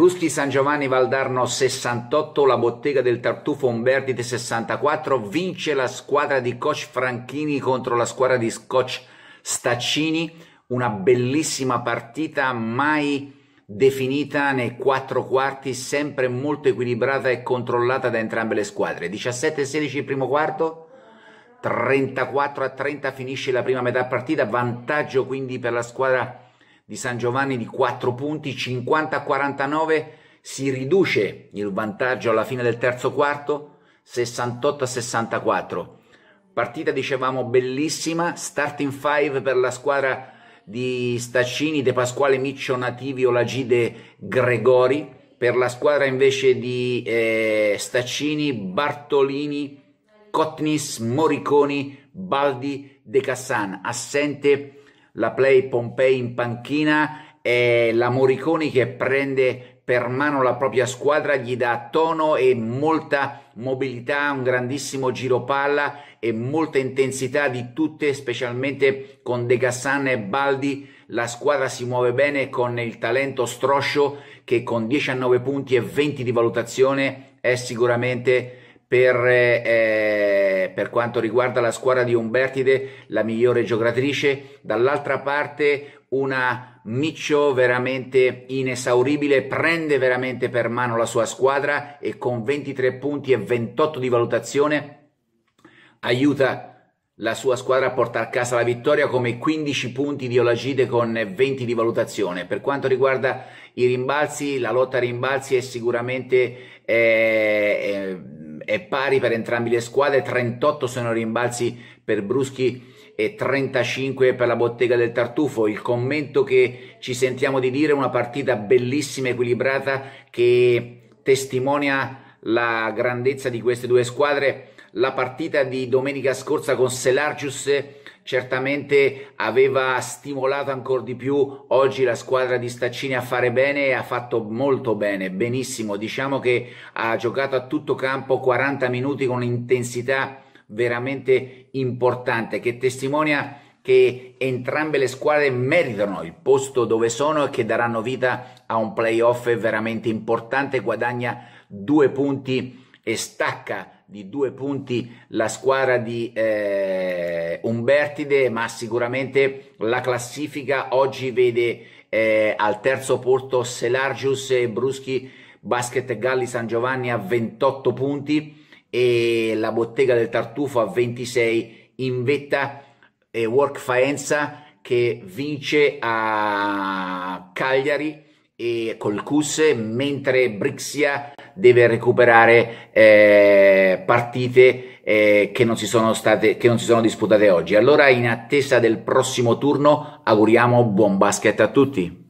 Ruschi San Giovanni Valdarno 68, la bottega del Tartufo Umbertite 64, vince la squadra di coach Franchini contro la squadra di coach Staccini, una bellissima partita mai definita nei quattro quarti, sempre molto equilibrata e controllata da entrambe le squadre. 17-16 il primo quarto, 34-30 finisce la prima metà partita, vantaggio quindi per la squadra di San Giovanni di 4 punti, 50-49, si riduce il vantaggio alla fine del terzo quarto, 68-64. Partita, dicevamo, bellissima, starting five per la squadra di Staccini, De Pasquale, Miccio, Nativi, Olagide, Gregori, per la squadra invece di eh, Staccini, Bartolini, Cotnis, Moriconi, Baldi, De Cassan, assente la play Pompei in panchina e la Moriconi che prende per mano la propria squadra, gli dà tono e molta mobilità, un grandissimo giro palla e molta intensità di tutte, specialmente con De Gassan e Baldi. La squadra si muove bene con il talento Stroscio che con 19 punti e 20 di valutazione è sicuramente per, eh, per, quanto riguarda la squadra di Umbertide, la migliore giocatrice, dall'altra parte una Miccio veramente inesauribile, prende veramente per mano la sua squadra e con 23 punti e 28 di valutazione aiuta la sua squadra a portare a casa la vittoria come 15 punti di Olagide con 20 di valutazione. Per quanto riguarda i rimbalzi, la lotta ai rimbalzi è sicuramente... Eh, eh, è pari per entrambe le squadre, 38 sono rimbalzi per Bruschi e 35 per la bottega del Tartufo. Il commento che ci sentiamo di dire è una partita bellissima, equilibrata, che testimonia la grandezza di queste due squadre. La partita di domenica scorsa con Selargius certamente aveva stimolato ancora di più oggi la squadra di Staccini a fare bene e ha fatto molto bene, benissimo, diciamo che ha giocato a tutto campo 40 minuti con intensità veramente importante che testimonia che entrambe le squadre meritano il posto dove sono e che daranno vita a un playoff veramente importante, guadagna due punti e stacca di due punti la squadra di eh, Umbertide, ma sicuramente la classifica oggi vede eh, al terzo posto Selargius e Bruschi Basket Galli San Giovanni a 28 punti e la bottega del Tartufo a 26 in vetta e Work Faenza che vince a Cagliari e col Cusse mentre Brixia deve recuperare eh, partite eh, che, non si sono state, che non si sono disputate oggi. Allora, in attesa del prossimo turno, auguriamo buon basket a tutti.